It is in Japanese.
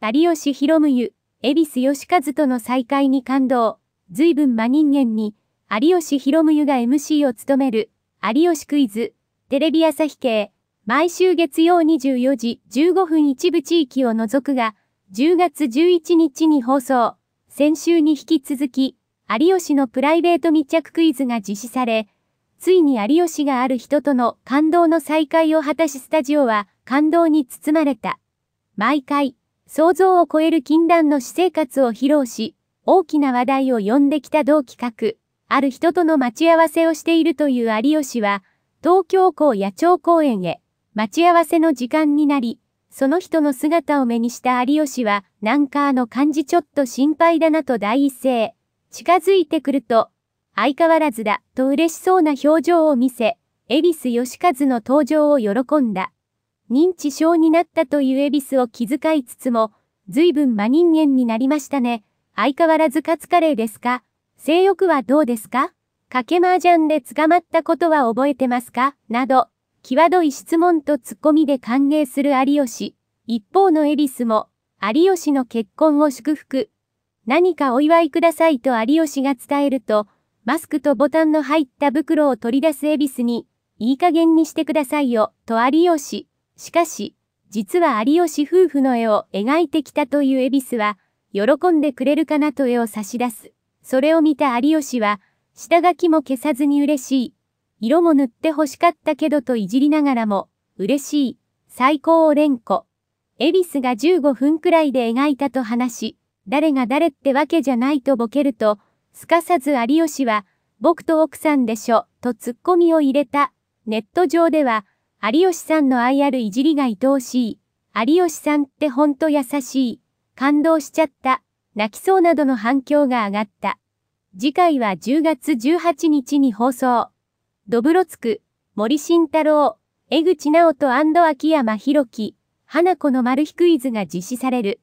有吉博夢、恵比寿義和との再会に感動。随分真人間に、有吉博夢が MC を務める、有吉クイズ、テレビ朝日系、毎週月曜24時15分一部地域を除くが、10月11日に放送。先週に引き続き、有吉のプライベート密着クイズが実施され、ついに有吉がある人との感動の再会を果たしスタジオは感動に包まれた。毎回、想像を超える禁断の私生活を披露し、大きな話題を呼んできた同企画、ある人との待ち合わせをしているという有吉は、東京港野鳥公園へ、待ち合わせの時間になり、その人の姿を目にした有吉は、なんかあの感じちょっと心配だなと第一声。近づいてくると、相変わらずだ、と嬉しそうな表情を見せ、エリス・ヨシカズの登場を喜んだ。認知症になったという恵比寿を気遣いつつも、随分真人間になりましたね。相変わらずカツカレーですか性欲はどうですかかけ麻雀で捕まったことは覚えてますかなど、際どい質問とツッコミで歓迎する有吉。一方の恵比寿も、有吉の結婚を祝福。何かお祝いくださいと有吉が伝えると、マスクとボタンの入った袋を取り出す恵比寿に、いい加減にしてくださいよ、と有吉。しかし、実は有吉夫婦の絵を描いてきたという恵比寿は、喜んでくれるかなと絵を差し出す。それを見た有吉は、下書きも消さずに嬉しい。色も塗って欲しかったけどといじりながらも、嬉しい。最高を連呼。エ恵比寿が15分くらいで描いたと話し、誰が誰ってわけじゃないとボケると、すかさず有吉は、僕と奥さんでしょ、とツッコミを入れた。ネット上では、有吉さんの愛あるいじりが愛おしい。有吉さんってほんと優しい。感動しちゃった。泣きそうなどの反響が上がった。次回は10月18日に放送。ドブロツク、森慎太郎、江口直人秋山博樹、花子のマル秘クイズが実施される。